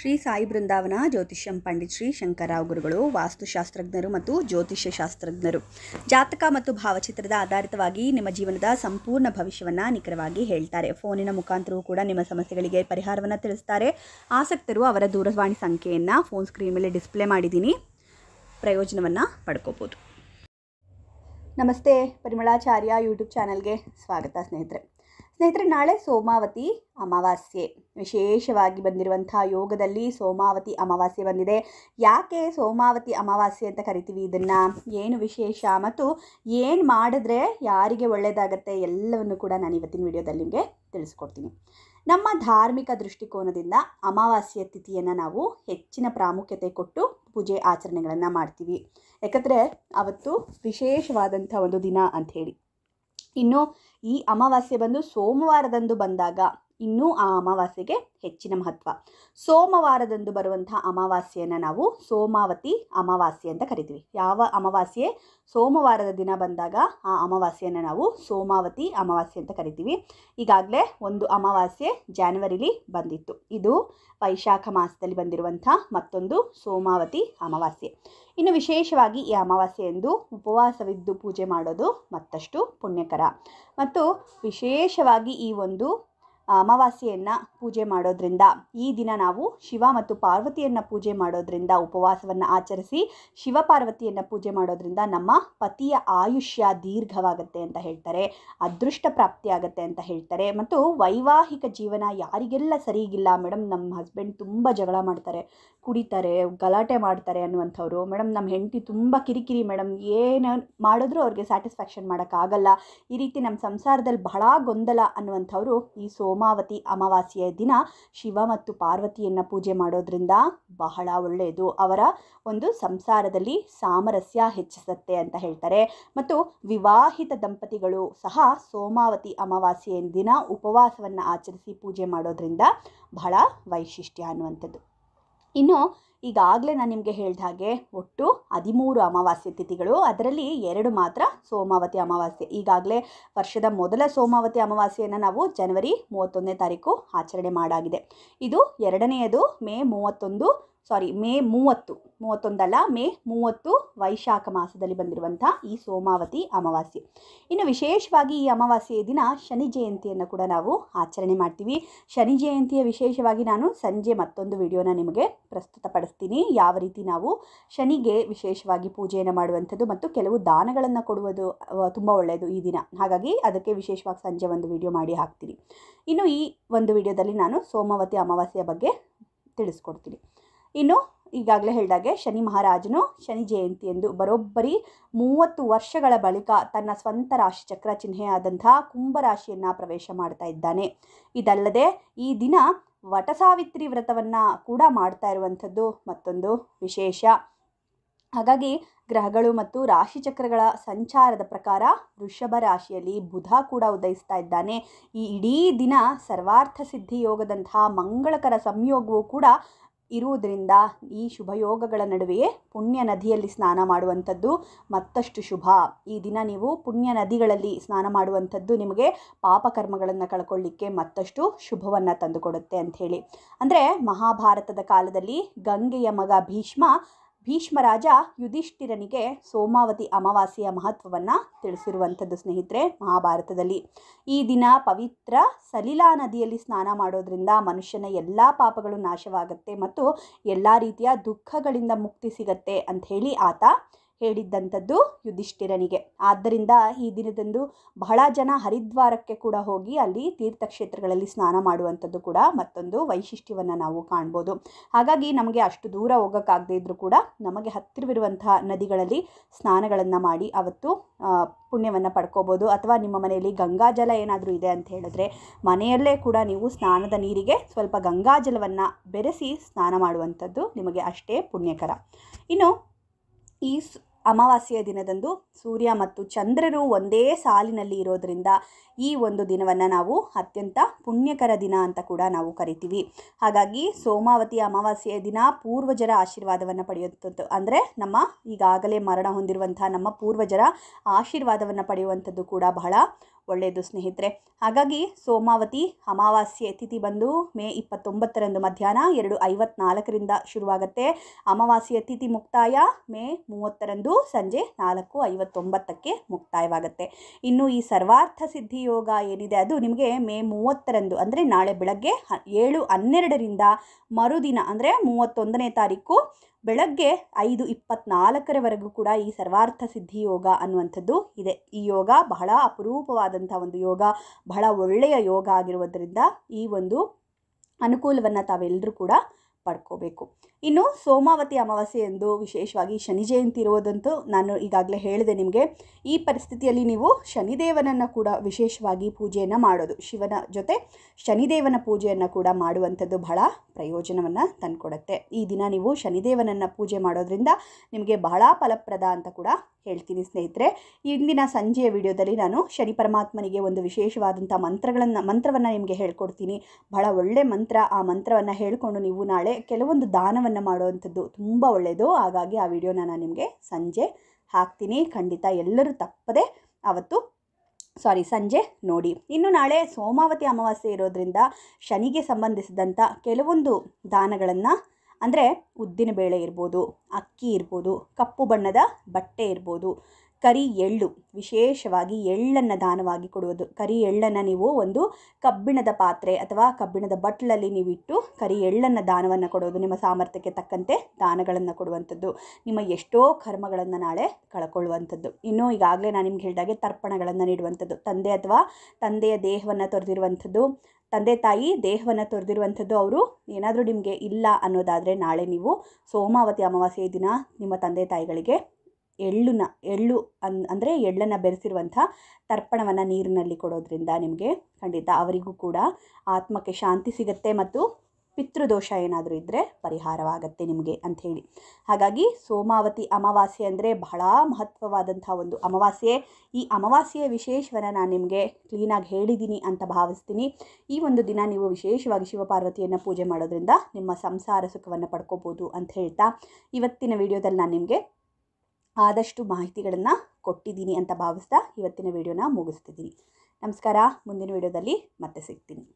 ಶ್ರೀ ಸಾಯಿ ಬೃಂದಾವನ ಜ್ಯೋತಿಷ್ಯಂ ಪಂಡಿತ್ ಶ್ರೀ ಶಂಕರಾವ್ ಗುರುಗಳು ವಾಸ್ತುಶಾಸ್ತ್ರಜ್ಞರು ಮತ್ತು ಜ್ಯೋತಿಷ್ಯ ಶಾಸ್ತ್ರಜ್ಞರು ಜಾತಕ ಮತ್ತು ಭಾವಚಿತ್ರದ ಆಧಾರಿತವಾಗಿ ನಿಮ್ಮ ಜೀವನದ ಸಂಪೂರ್ಣ ಭವಿಷ್ಯವನ್ನು ನಿಖರವಾಗಿ ಹೇಳ್ತಾರೆ ಫೋನಿನ ಮುಖಾಂತರವೂ ಕೂಡ ನಿಮ್ಮ ಸಮಸ್ಯೆಗಳಿಗೆ ಪರಿಹಾರವನ್ನು ತಿಳಿಸ್ತಾರೆ ಆಸಕ್ತರು ಅವರ ದೂರವಾಣಿ ಸಂಖ್ಯೆಯನ್ನು ಫೋನ್ ಸ್ಕ್ರೀನ್ ಮೇಲೆ ಡಿಸ್ಪ್ಲೇ ಮಾಡಿದ್ದೀನಿ ಪ್ರಯೋಜನವನ್ನು ಪಡ್ಕೋಬೋದು ನಮಸ್ತೆ ಪರಿಮಳಾಚಾರ್ಯ ಯೂಟ್ಯೂಬ್ ಚಾನಲ್ಗೆ ಸ್ವಾಗತ ಸ್ನೇಹಿತರೆ ಸ್ನೇಹಿತರೆ ನಾಳೆ ಸೋಮಾವತಿ ಅಮಾವಾಸ್ಯೆ ವಿಶೇಷವಾಗಿ ಬಂದಿರುವಂಥ ಯೋಗದಲ್ಲಿ ಸೋಮಾವತಿ ಅಮಾವಾಸ್ಯೆ ಬಂದಿದೆ ಯಾಕೆ ಸೋಮಾವತಿ ಅಮಾವಾಸ್ಯೆ ಅಂತ ಕರಿತೀವಿ ಇದನ್ನು ಏನು ವಿಶೇಷ ಮತ್ತು ಏನು ಮಾಡಿದ್ರೆ ಯಾರಿಗೆ ಒಳ್ಳೆಯದಾಗತ್ತೆ ಎಲ್ಲವನ್ನು ಕೂಡ ನಾನು ಇವತ್ತಿನ ವಿಡಿಯೋದಲ್ಲಿ ನಿಮಗೆ ತಿಳಿಸ್ಕೊಡ್ತೀನಿ ನಮ್ಮ ಧಾರ್ಮಿಕ ದೃಷ್ಟಿಕೋನದಿಂದ ಅಮಾವಾಸ್ಯೆ ತಿಥಿಯನ್ನು ನಾವು ಹೆಚ್ಚಿನ ಪ್ರಾಮುಖ್ಯತೆ ಕೊಟ್ಟು ಪೂಜೆ ಆಚರಣೆಗಳನ್ನು ಮಾಡ್ತೀವಿ ಯಾಕಂದರೆ ಅವತ್ತು ವಿಶೇಷವಾದಂಥ ಒಂದು ದಿನ ಅಂಥೇಳಿ ಇನ್ನು ಈ ಅಮಾವಾಸ್ಯೆ ಬಂದು ಸೋಮವಾರದಂದು ಬಂದಾಗ ಇನ್ನೂ ಆ ಅಮಾವಾಸ್ಯೆಗೆ ಹೆಚ್ಚಿನ ಮಹತ್ವ ಸೋಮವಾರದಂದು ಬರುವಂಥ ಅಮಾವಾಸ್ಯೆಯನ್ನು ನಾವು ಸೋಮಾವತಿ ಅಮಾವಾಸ್ಯೆ ಅಂತ ಕರಿತೀವಿ ಯಾವ ಅಮಾವಾಸ್ಯೆ ಸೋಮವಾರದ ದಿನ ಬಂದಾಗ ಆ ಅಮಾವಾಸ್ಯೆಯನ್ನು ನಾವು ಸೋಮಾವತಿ ಅಮಾವಾಸ್ಯೆ ಅಂತ ಕರಿತೀವಿ ಈಗಾಗಲೇ ಒಂದು ಅಮಾವಾಸ್ಯೆ ಜಾನ್ವರಿಲಿ ಬಂದಿತ್ತು ಇದು ವೈಶಾಖ ಮಾಸದಲ್ಲಿ ಬಂದಿರುವಂಥ ಮತ್ತೊಂದು ಸೋಮಾವತಿ ಅಮಾವಾಸ್ಯೆ ಇನ್ನು ವಿಶೇಷವಾಗಿ ಈ ಎಂದು ಉಪವಾಸವಿದ್ದು ಪೂಜೆ ಮಾಡೋದು ಮತ್ತಷ್ಟು ಪುಣ್ಯಕರ ಮತ್ತು ವಿಶೇಷವಾಗಿ ಈ ಒಂದು ಅಮಾವಾಸ್ಯೆಯನ್ನು ಪೂಜೆ ಮಾಡೋದ್ರಿಂದ ಈ ದಿನ ನಾವು ಶಿವ ಮತ್ತು ಪಾರ್ವತಿಯನ್ನು ಪೂಜೆ ಮಾಡೋದ್ರಿಂದ ಉಪವಾಸವನ್ನು ಆಚರಿಸಿ ಶಿವ ಪಾರ್ವತಿಯನ್ನು ಪೂಜೆ ಮಾಡೋದ್ರಿಂದ ನಮ್ಮ ಪತಿಯ ಆಯುಷ್ಯ ದೀರ್ಘವಾಗುತ್ತೆ ಅಂತ ಹೇಳ್ತಾರೆ ಅದೃಷ್ಟ ಪ್ರಾಪ್ತಿ ಆಗುತ್ತೆ ಅಂತ ಹೇಳ್ತಾರೆ ಮತ್ತು ವೈವಾಹಿಕ ಜೀವನ ಯಾರಿಗೆಲ್ಲ ಸರಿಗಿಲ್ಲ ಮೇಡಮ್ ನಮ್ಮ ಹಸ್ಬೆಂಡ್ ತುಂಬ ಜಗಳ ಮಾಡ್ತಾರೆ ಕುಡಿತಾರೆ ಗಲಾಟೆ ಮಾಡ್ತಾರೆ ಅನ್ನುವಂಥವ್ರು ಮೇಡಮ್ ನಮ್ಮ ಹೆಂಡತಿ ತುಂಬ ಕಿರಿಕಿರಿ ಮೇಡಮ್ ಏನು ಮಾಡಿದ್ರು ಅವ್ರಿಗೆ ಸ್ಯಾಟಿಸ್ಫ್ಯಾಕ್ಷನ್ ಮಾಡೋಕ್ಕಾಗಲ್ಲ ಈ ರೀತಿ ನಮ್ಮ ಸಂಸಾರದಲ್ಲಿ ಬಹಳ ಗೊಂದಲ ಅನ್ನುವಂಥವ್ರು ಈ ಸೋಮ ಸೋಮಾವತಿ ಅಮಾವಾಸ್ಯೆಯ ದಿನ ಶಿವ ಮತ್ತು ಪಾರ್ವತಿಯನ್ನು ಪೂಜೆ ಮಾಡೋದ್ರಿಂದ ಬಹಳ ಒಳ್ಳೆಯದು ಅವರ ಒಂದು ಸಂಸಾರದಲ್ಲಿ ಸಾಮರಸ್ಯ ಹೆಚ್ಚಿಸುತ್ತೆ ಅಂತ ಹೇಳ್ತಾರೆ ಮತ್ತು ವಿವಾಹಿತ ದಂಪತಿಗಳು ಸಹ ಸೋಮಾವತಿ ಅಮಾವಾಸ್ಯೆಯ ದಿನ ಉಪವಾಸವನ್ನು ಆಚರಿಸಿ ಪೂಜೆ ಮಾಡೋದ್ರಿಂದ ಬಹಳ ವೈಶಿಷ್ಟ್ಯ ಅನ್ನುವಂಥದ್ದು ಇನ್ನು ಈಗಾಗಲೇ ನಾನು ನಿಮಗೆ ಹೇಳಿದ ಹಾಗೆ ಒಟ್ಟು ಹದಿಮೂರು ಅಮಾವಾಸ್ಯೆ ತಿಥಿಗಳು ಅದರಲ್ಲಿ ಎರಡು ಮಾತ್ರ ಸೋಮಾವತಿ ಅಮಾವಾಸ್ಯೆ ಈಗಾಗಲೇ ವರ್ಷದ ಮೊದಲ ಸೋಮಾವತಿ ಅಮಾವಾಸ್ಯೆಯನ್ನು ನಾವು ಜನವರಿ ಮೂವತ್ತೊಂದನೇ ತಾರೀಕು ಆಚರಣೆ ಮಾಡಾಗಿದೆ ಇದು ಎರಡನೆಯದು ಮೇ ಮೂವತ್ತೊಂದು ಸಾರಿ ಮೇ ಮೂವತ್ತು ಮೂವತ್ತೊಂದಲ್ಲ ಮೇ ಮೂವತ್ತು ವೈಶಾಖ ಮಾಸದಲ್ಲಿ ಬಂದಿರುವಂಥ ಈ ಸೋಮಾವತಿ ಅಮಾವಾಸ್ಯೆ ಇನ್ನು ವಿಶೇಷವಾಗಿ ಈ ಅಮಾವಾಸ್ಯೆಯ ದಿನ ಶನಿ ಜಯಂತಿಯನ್ನು ಕೂಡ ನಾವು ಆಚರಣೆ ಮಾಡ್ತೀವಿ ಶನಿ ಜಯಂತಿಯ ವಿಶೇಷವಾಗಿ ನಾನು ಸಂಜೆ ಮತ್ತೊಂದು ವಿಡಿಯೋನ ನಿಮಗೆ ಪ್ರಸ್ತುತಪಡಿಸ್ತೀನಿ ಯಾವ ರೀತಿ ನಾವು ಶನಿಗೆ ವಿಶೇಷವಾಗಿ ಪೂಜೆಯನ್ನು ಮಾಡುವಂಥದ್ದು ಮತ್ತು ಕೆಲವು ದಾನಗಳನ್ನು ಕೊಡುವುದು ತುಂಬ ಒಳ್ಳೆಯದು ಈ ದಿನ ಹಾಗಾಗಿ ಅದಕ್ಕೆ ವಿಶೇಷವಾಗಿ ಸಂಜೆ ಒಂದು ವಿಡಿಯೋ ಮಾಡಿ ಹಾಕ್ತೀನಿ ಇನ್ನು ಈ ಒಂದು ವಿಡಿಯೋದಲ್ಲಿ ನಾನು ಸೋಮಾವತಿ ಅಮಾವಾಸ್ಯೆಯ ಬಗ್ಗೆ ತಿಳಿಸ್ಕೊಡ್ತೀನಿ ಇನ್ನು ಈಗಾಗಲೇ ಹೇಳಿದಾಗೆ ಶನಿ ಮಹಾರಾಜನು ಶನಿ ಜಯಂತಿ ಎಂದು ಬರೋಬ್ಬರಿ ಮೂವತ್ತು ವರ್ಷಗಳ ಬಳಿಕ ತನ್ನ ಸ್ವಂತ ರಾಶಿ ಚಕ್ರ ಚಿಹ್ನೆಯಾದಂತಹ ಕುಂಭರಾಶಿಯನ್ನು ಪ್ರವೇಶ ಮಾಡ್ತಾ ಇದ್ದಾನೆ ಇದಲ್ಲದೆ ಈ ದಿನ ವಟಸಾವಿತ್ರಿ ವ್ರತವನ್ನು ಕೂಡ ಮಾಡ್ತಾ ಇರುವಂಥದ್ದು ಮತ್ತೊಂದು ವಿಶೇಷ ಹಾಗಾಗಿ ಗ್ರಹಗಳು ಮತ್ತು ರಾಶಿಚಕ್ರಗಳ ಸಂಚಾರದ ಪ್ರಕಾರ ವೃಷಭ ರಾಶಿಯಲ್ಲಿ ಬುಧ ಕೂಡ ಉದಯಿಸ್ತಾ ಇದ್ದಾನೆ ಈ ಇಡೀ ದಿನ ಸರ್ವಾರ್ಥ ಸಿದ್ಧಿ ಮಂಗಳಕರ ಸಂಯೋಗವು ಕೂಡ ಇರುವುದರಿಂದ ಈ ಶುಭಯೋಗಗಳ ನಡುವೆಯೇ ಪುಣ್ಯ ನದಿಯಲ್ಲಿ ಸ್ನಾನ ಮಾಡುವಂಥದ್ದು ಮತ್ತಷ್ಟು ಶುಭ ಈ ದಿನ ನೀವು ಪುಣ್ಯ ನದಿಗಳಲ್ಲಿ ಸ್ನಾನ ಮಾಡುವಂಥದ್ದು ನಿಮಗೆ ಪಾಪಕರ್ಮಗಳನ್ನು ಕಳ್ಕೊಳ್ಳಿಕ್ಕೆ ಮತ್ತಷ್ಟು ಶುಭವನ್ನು ತಂದುಕೊಡುತ್ತೆ ಅಂಥೇಳಿ ಅಂದರೆ ಮಹಾಭಾರತದ ಕಾಲದಲ್ಲಿ ಗಂಗೆಯ ಮಗ ಭೀಷ್ಮ ಭೀಷ್ಮರಾಜ ಯುಧಿಷ್ಠಿರನಿಗೆ ಸೋಮಾವತಿ ಅಮಾವಾಸ್ಯೆಯ ಮಹತ್ವವನ್ನು ತಿಳಿಸಿರುವಂಥದ್ದು ಸ್ನೇಹಿತರೆ ಮಹಾಭಾರತದಲ್ಲಿ ಈ ದಿನ ಪವಿತ್ರ ಸಲೀಲಾ ನದಿಯಲ್ಲಿ ಸ್ನಾನ ಮಾಡೋದ್ರಿಂದ ಮನುಷ್ಯನ ಎಲ್ಲ ಪಾಪಗಳು ನಾಶವಾಗುತ್ತೆ ಮತ್ತು ಎಲ್ಲ ರೀತಿಯ ದುಃಖಗಳಿಂದ ಮುಕ್ತಿ ಸಿಗತ್ತೆ ಅಂಥೇಳಿ ಆತ ಹೇಳಿದ್ದಂಥದ್ದು ಯುಧಿಷ್ಠಿರನಿಗೆ ಆದ್ದರಿಂದ ಈ ದಿನದಂದು ಬಹಳ ಜನ ಹರಿದ್ವಾರಕ್ಕೆ ಕೂಡ ಹೋಗಿ ಅಲ್ಲಿ ತೀರ್ಥಕ್ಷೇತ್ರಗಳಲ್ಲಿ ಸ್ನಾನ ಮಾಡುವಂಥದ್ದು ಕೂಡ ಮತ್ತೊಂದು ವೈಶಿಷ್ಟ್ಯವನ್ನು ನಾವು ಕಾಣ್ಬೋದು ಹಾಗಾಗಿ ನಮಗೆ ಅಷ್ಟು ದೂರ ಹೋಗೋಕ್ಕಾಗದೇ ಇದ್ದರೂ ಕೂಡ ನಮಗೆ ಹತ್ತಿರವಿರುವಂತಹ ನದಿಗಳಲ್ಲಿ ಸ್ನಾನಗಳನ್ನು ಮಾಡಿ ಅವತ್ತು ಪುಣ್ಯವನ್ನು ಪಡ್ಕೋಬೋದು ಅಥವಾ ನಿಮ್ಮ ಮನೆಯಲ್ಲಿ ಗಂಗಾಜಲ ಏನಾದರೂ ಇದೆ ಅಂತ ಹೇಳಿದ್ರೆ ಮನೆಯಲ್ಲೇ ಕೂಡ ನೀವು ಸ್ನಾನದ ನೀರಿಗೆ ಸ್ವಲ್ಪ ಗಂಗಾಜಲವನ್ನು ಬೆರೆಸಿ ಸ್ನಾನ ಮಾಡುವಂಥದ್ದು ನಿಮಗೆ ಅಷ್ಟೇ ಪುಣ್ಯಕರ ಇನ್ನು isso ಅಮಾವಾಸ್ಯೆಯ ದಿನದಂದು ಸೂರ್ಯ ಮತ್ತು ಚಂದ್ರರು ಒಂದೇ ಸಾಲಿನಲ್ಲಿ ಇರೋದರಿಂದ ಈ ಒಂದು ದಿನವನ್ನು ನಾವು ಅತ್ಯಂತ ಪುಣ್ಯಕರ ದಿನ ಅಂತ ಕೂಡ ನಾವು ಕರಿತೀವಿ ಹಾಗಾಗಿ ಸೋಮಾವತಿ ಅಮಾವಾಸ್ಯೆಯ ದಿನ ಪೂರ್ವಜರ ಆಶೀರ್ವಾದವನ್ನು ಪಡೆಯುವಂಥದ್ದು ಅಂದರೆ ನಮ್ಮ ಈಗಾಗಲೇ ಮರಣ ಹೊಂದಿರುವಂಥ ನಮ್ಮ ಪೂರ್ವಜರ ಆಶೀರ್ವಾದವನ್ನು ಪಡೆಯುವಂಥದ್ದು ಕೂಡ ಬಹಳ ಒಳ್ಳೆಯದು ಸ್ನೇಹಿತರೆ ಹಾಗಾಗಿ ಸೋಮಾವತಿ ಅಮಾವಾಸ್ಯೆ ತಿಥಿ ಬಂದು ಮೇ ಇಪ್ಪತ್ತೊಂಬತ್ತರಂದು ಮಧ್ಯಾಹ್ನ ಎರಡು ಐವತ್ನಾಲ್ಕರಿಂದ ಶುರುವಾಗುತ್ತೆ ಅಮಾವಾಸ್ಯೆ ತಿಥಿ ಮುಕ್ತಾಯ ಮೇ ಮೂವತ್ತರಂದು ಸಂಜೆ ನಾಲ್ಕು ಐವತ್ತೊಂಬತ್ತಕ್ಕೆ ಮುಕ್ತಾಯವಾಗುತ್ತೆ ಇನ್ನು ಈ ಸರ್ವಾರ್ಥ ಸಿದ್ಧಿ ಯೋಗ ಏನಿದೆ ಅದು ನಿಮಗೆ ಮೇ ಮೂವತ್ತರಂದು ಅಂದರೆ ನಾಳೆ ಬೆಳಗ್ಗೆ ಏಳು ಹನ್ನೆರಡರಿಂದ ಮರುದಿನ ಅಂದರೆ ಮೂವತ್ತೊಂದನೇ ತಾರೀಕು ಬೆಳಗ್ಗೆ ಐದು ಇಪ್ಪತ್ನಾಲ್ಕರವರೆಗೂ ಕೂಡ ಈ ಸರ್ವಾರ್ಥ ಸಿದ್ಧಿ ಯೋಗ ಅನ್ನುವಂಥದ್ದು ಇದೆ ಈ ಯೋಗ ಬಹಳ ಅಪರೂಪವಾದಂಥ ಒಂದು ಯೋಗ ಬಹಳ ಒಳ್ಳೆಯ ಯೋಗ ಆಗಿರುವುದರಿಂದ ಈ ಒಂದು ಅನುಕೂಲವನ್ನು ತಾವೆಲ್ಲರೂ ಕೂಡ ಪಡ್ಕೋಬೇಕು ಇನ್ನು ಸೋಮಾವತಿ ಅಮಾವಾಸ್ಯೆ ಎಂದು ವಿಶೇಷವಾಗಿ ಶನಿ ಜಯಂತಿ ಇರುವುದಂತೂ ನಾನು ಈಗಾಗಲೇ ಹೇಳಿದೆ ನಿಮಗೆ ಈ ಪರಿಸ್ಥಿತಿಯಲ್ಲಿ ನೀವು ಶನಿದೇವನನ್ನು ಕೂಡ ವಿಶೇಷವಾಗಿ ಪೂಜೆಯನ್ನು ಮಾಡೋದು ಶಿವನ ಜೊತೆ ಶನಿದೇವನ ಪೂಜೆಯನ್ನು ಕೂಡ ಮಾಡುವಂಥದ್ದು ಬಹಳ ಪ್ರಯೋಜನವನ್ನು ತಂದುಕೊಡುತ್ತೆ ಈ ದಿನ ನೀವು ಶನಿದೇವನನ್ನು ಪೂಜೆ ಮಾಡೋದ್ರಿಂದ ನಿಮಗೆ ಬಹಳ ಫಲಪ್ರದ ಅಂತ ಕೂಡ ಹೇಳ್ತೀನಿ ಸ್ನೇಹಿತರೆ ಇಂದಿನ ಸಂಜೆಯ ವಿಡಿಯೋದಲ್ಲಿ ನಾನು ಶನಿ ಪರಮಾತ್ಮನಿಗೆ ಒಂದು ವಿಶೇಷವಾದಂಥ ಮಂತ್ರಗಳನ್ನು ಮಂತ್ರವನ್ನು ನಿಮಗೆ ಹೇಳ್ಕೊಡ್ತೀನಿ ಬಹಳ ಒಳ್ಳೆ ಮಂತ್ರ ಆ ಮಂತ್ರವನ್ನು ಹೇಳಿಕೊಂಡು ನೀವು ನಾಳೆ ಕೆಲವೊಂದು ದಾನವನ್ನು ಸ್ನಾನವನ್ನು ಮಾಡುವಂಥದ್ದು ತುಂಬ ಒಳ್ಳೆಯದು ಹಾಗಾಗಿ ಆ ವಿಡಿಯೋನ ನಾನು ನಿಮಗೆ ಸಂಜೆ ಹಾಕ್ತೀನಿ ಖಂಡಿತ ಎಲ್ಲರೂ ತಪ್ಪದೆ ಆವತ್ತು ಸಾರಿ ಸಂಜೆ ನೋಡಿ ಇನ್ನು ನಾಳೆ ಸೋಮಾವತಿ ಅಮಾವಾಸ್ಯೆ ಇರೋದ್ರಿಂದ ಶನಿಗೆ ಸಂಬಂಧಿಸಿದಂಥ ಕೆಲವೊಂದು ದಾನಗಳನ್ನು ಅಂದರೆ ಉದ್ದಿನ ಬೇಳೆ ಇರ್ಬೋದು ಅಕ್ಕಿ ಇರ್ಬೋದು ಕಪ್ಪು ಬಣ್ಣದ ಬಟ್ಟೆ ಇರ್ಬೋದು ಕರಿ ಎಳ್ಳು ವಿಶೇಷವಾಗಿ ಎಳ್ಳನ್ನು ದಾನವಾಗಿ ಕೊಡುವುದು ಕರಿ ಎಳ್ಳನ್ನು ನೀವು ಒಂದು ಕಬ್ಬಿಣದ ಪಾತ್ರೆ ಅಥವಾ ಕಬ್ಬಿಣದ ಬಟ್ಲಲ್ಲಿ ನೀವಿಟ್ಟು ಕರಿ ಎಳ್ಳನ್ನು ದಾನವನ್ನು ಕೊಡುವುದು ನಿಮ್ಮ ಸಾಮರ್ಥ್ಯಕ್ಕೆ ತಕ್ಕಂತೆ ದಾನಗಳನ್ನು ಕೊಡುವಂಥದ್ದು ನಿಮ್ಮ ಎಷ್ಟೋ ಕರ್ಮಗಳನ್ನು ನಾಳೆ ಕಳ್ಕೊಳ್ಳುವಂಥದ್ದು ಇನ್ನೂ ಈಗಾಗಲೇ ನಾನು ನಿಮ್ಗೆ ಹೇಳಿದಾಗೆ ತರ್ಪಣಗಳನ್ನು ನೀಡುವಂಥದ್ದು ತಂದೆ ಅಥವಾ ತಂದೆಯ ದೇಹವನ್ನು ತೊರೆದಿರುವಂಥದ್ದು ತಂದೆ ತಾಯಿ ದೇಹವನ್ನು ತೊರೆದಿರುವಂಥದ್ದು ಅವರು ಏನಾದರೂ ನಿಮಗೆ ಇಲ್ಲ ಅನ್ನೋದಾದರೆ ನಾಳೆ ನೀವು ಸೋಮಾವತಿ ಅಮಾವಾಸ್ಯೆ ದಿನ ನಿಮ್ಮ ತಂದೆ ತಾಯಿಗಳಿಗೆ ಎಳ್ಳನ್ನ ಎಳ್ಳು ಅನ್ ಅಂದರೆ ಎಳ್ಳನ್ನು ಬೆರೆಸಿರುವಂಥ ತರ್ಪಣವನ್ನು ನೀರಿನಲ್ಲಿ ಕೊಡೋದ್ರಿಂದ ನಿಮಗೆ ಖಂಡಿತ ಅವರಿಗೂ ಕೂಡ ಆತ್ಮಕ್ಕೆ ಶಾಂತಿ ಸಿಗುತ್ತೆ ಮತ್ತು ಪಿತೃದೋಷ ಏನಾದರೂ ಇದ್ದರೆ ಪರಿಹಾರವಾಗತ್ತೆ ನಿಮಗೆ ಅಂಥೇಳಿ ಹಾಗಾಗಿ ಸೋಮಾವತಿ ಅಮಾವಾಸ್ಯೆ ಅಂದರೆ ಬಹಳ ಮಹತ್ವವಾದಂಥ ಒಂದು ಅಮಾವಾಸ್ಯೆ ಈ ಅಮಾವಾಸ್ಯೆಯ ವಿಶೇಷವನ್ನು ನಾನು ನಿಮಗೆ ಕ್ಲೀನಾಗಿ ಹೇಳಿದ್ದೀನಿ ಅಂತ ಭಾವಿಸ್ತೀನಿ ಈ ಒಂದು ದಿನ ನೀವು ವಿಶೇಷವಾಗಿ ಶಿವಪಾರ್ವತಿಯನ್ನು ಪೂಜೆ ಮಾಡೋದ್ರಿಂದ ನಿಮ್ಮ ಸಂಸಾರ ಸುಖವನ್ನು ಪಡ್ಕೋಬೋದು ಅಂತ ಹೇಳ್ತಾ ಇವತ್ತಿನ ವಿಡಿಯೋದಲ್ಲಿ ನಾನು ನಿಮಗೆ ಆದಷ್ಟು ಮಾಹಿತಿಗಳನ್ನು ಕೊಟ್ಟಿದ್ದೀನಿ ಅಂತ ಭಾವಿಸ್ತಾ ಇವತ್ತಿನ ವಿಡಿಯೋನ ಮುಗಿಸ್ತಿದ್ದೀನಿ ನಮಸ್ಕಾರ ಮುಂದಿನ ವಿಡಿಯೋದಲ್ಲಿ ಮತ್ತೆ ಸಿಗ್ತೀನಿ